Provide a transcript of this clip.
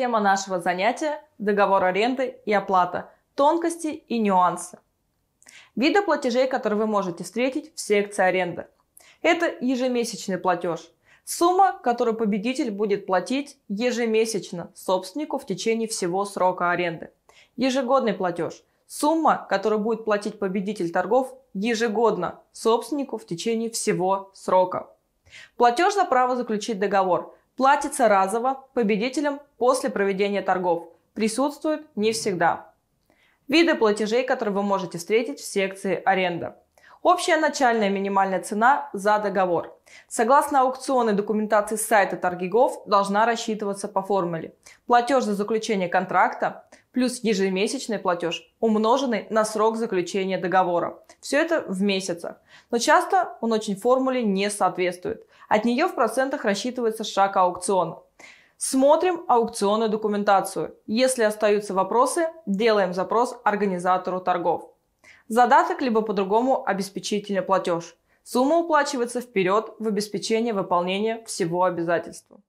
Тема нашего занятия – договор аренды и оплата, тонкости и нюансы. Виды платежей, которые вы можете встретить в секции аренды. Это ежемесячный платеж. Сумма, которую победитель будет платить ежемесячно собственнику в течение всего срока аренды. Ежегодный платеж. Сумма, которую будет платить победитель торгов ежегодно собственнику в течение всего срока. Платеж за право заключить договор – Платится разово победителям после проведения торгов. Присутствует не всегда. Виды платежей, которые вы можете встретить в секции «Аренда». Общая начальная минимальная цена за договор. Согласно аукционной документации сайта торгигов должна рассчитываться по формуле. Платеж за заключение контракта плюс ежемесячный платеж, умноженный на срок заключения договора. Все это в месяцах. Но часто он очень формуле не соответствует. От нее в процентах рассчитывается шаг аукциона. Смотрим аукционную документацию. Если остаются вопросы, делаем запрос организатору торгов задаток, либо по-другому обеспечительный платеж. Сумма уплачивается вперед в обеспечение выполнения всего обязательства.